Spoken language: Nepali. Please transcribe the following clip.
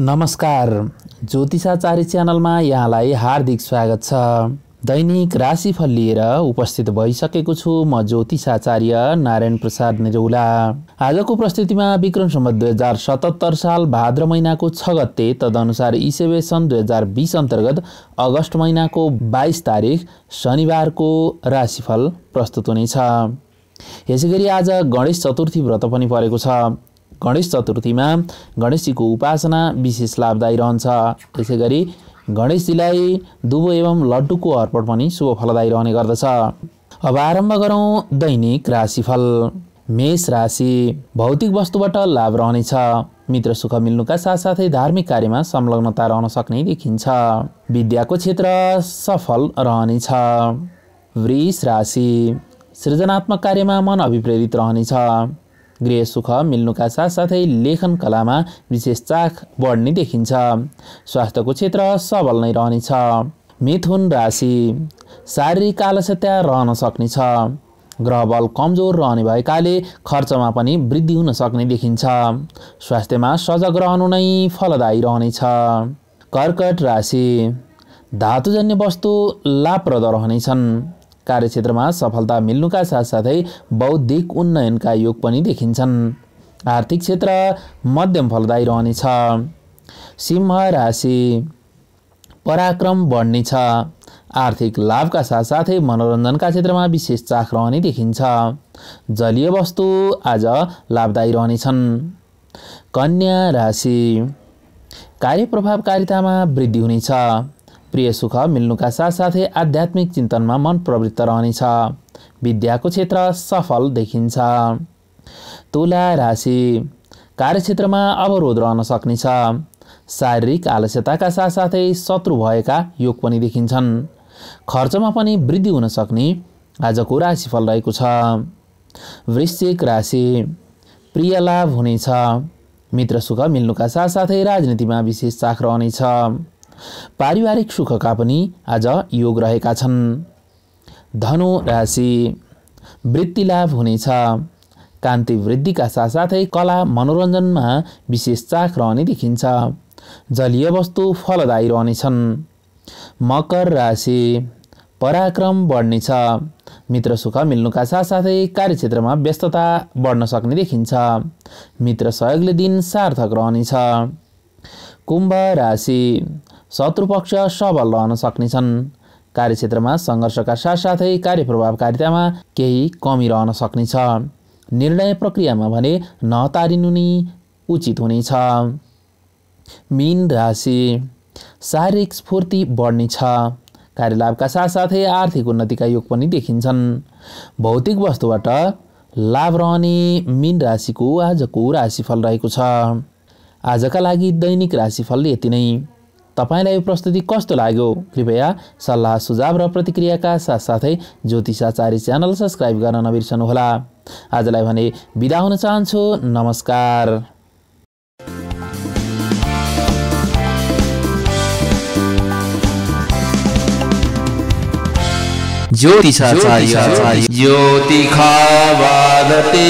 नमस्कार ज्योतिषाचार्य च्यानलमा यहाँलाई हार्दिक स्वागत छ दैनिक राशिफल लिएर उपस्थित भइसकेको छु म ज्योतिषाचार्य नारायण प्रसाद निरौला आजको प्रस्तुतिमा विक्रम सम्बत दुई हजार सतहत्तर साल भाद्र महिनाको छ गते तदनुसार इसेवे सन् दुई हजार बिस अन्तर्गत अगस्त महिनाको बाइस तारिक शनिबारको राशिफल प्रस्तुत हुनेछ यसै गरी आज गणेश चतुर्थी व्रत पनि परेको छ गणेश चतुर्थीमा गणेशजीको उपासना विशेष लाभदायी रहन्छ त्यसै गरी गणेशजीलाई दुबो एवं लड्डुको अर्पण पनि शुभ फलदायी रहने गर्दछ अब आरम्भ गरौँ दैनिक राशिफल मेष राशि भौतिक वस्तुबाट लाभ रहनेछ मित्र सुख मिल्नुका साथसाथै धार्मिक कार्यमा संलग्नता रहन सक्ने देखिन्छ विद्याको क्षेत्र सफल रहनेछ वृष राशि सृजनात्मक कार्यमा मन अभिप्रेरित रहनेछ गृह सुख मिल्नुका साथसाथै लेखन कलामा विशेष चाख बढ्ने देखिन्छ स्वास्थ्यको क्षेत्र सबल नै रहनेछ मिथुन राशि शारीरिक आलस्यता रहन सक्नेछ ग्रह बल कमजोर रहने भएकाले खर्चमा पनि वृद्धि हुन सक्ने देखिन्छ स्वास्थ्यमा सजग रहनु नै फलदायी रहनेछ कर्कट राशि धातुजन्य वस्तु लाभप्रद रहनेछन् कार्यक्षेत्रमा सफलता मिल्नुका साथसाथै बौद्धिक उन्नयनका योग पनि देखिन्छन् आर्थिक क्षेत्र मध्यम फलदायी रहनेछ सिंह राशि पराक्रम बढ्नेछ आर्थिक लाभका साथसाथै मनोरञ्जनका क्षेत्रमा विशेष चाख रहने देखिन्छ जलीय वस्तु आज लाभदायी रहनेछन् कन्या राशि कार्य प्रभावकारितामा वृद्धि हुनेछ प्रिय सुख मिल्नुका साथसाथै आध्यात्मिक चिन्तनमा मन प्रवृत्त रहनेछ विद्याको क्षेत्र सफल देखिन्छ तुला राशि कार्यक्षेत्रमा अवरोध रहन सक्नेछ शारीरिक आलस्यताका साथसाथै शत्रु भएका योग पनि देखिन्छन् खर्चमा पनि वृद्धि हुन सक्ने आजको राशिफल रहेको छ वृश्चिक राशि प्रिय लाभ हुनेछ मित्र सुख मिल्नुका साथसाथै राजनीतिमा विशेष चाख रहनेछ पारिवारिक सुखका पनि आज योग रहेका छन् धनु राशि वृत्ति लाभ हुनेछ कान्ति वृद्धिका साथसाथै कला मनोरञ्जनमा विशेष चाख रहने देखिन्छ जलीय वस्तु फलदायी रहनेछन् मकर राशि पराक्रम बढ्नेछ मित्र सुख मिल्नुका साथसाथै कार्यक्षेत्रमा व्यस्तता बढ्न सक्ने देखिन्छ मित्र सहयोगले दिन सार्थक रहनेछ कुम्भ राशि शत्रुपक्ष सबल रहन सक्नेछन् कार्यक्षेत्रमा सङ्घर्षका साथसाथै कार्यप्रभावकारितामा केही कमी रहन सक्नेछ निर्णय प्रक्रियामा भने नतारिनु नै उचित हुनेछ मीन राशि शारीरिक स्फूर्ति बढ्नेछ कार्यलाभका साथसाथै आर्थिक उन्नतिका योग पनि देखिन्छन् भौतिक वस्तुबाट लाभ रहने मीन राशिको आजको राशिफल रहेको छ आजका लागि दैनिक राशिफल यति नै तपाईँलाई यो प्रस्तुति कस्तो लाग्यो कृपया सल्लाह सुझाव र प्रतिक्रियाका साथसाथै ज्योतिषाचार्य च्यानल सब्सक्राइब गर्न नबिर्सनुहोला आजलाई भने बिदा हुन चाहन्छु नमस्कार ज्योतिषाचार्य ज्योतिखा वादते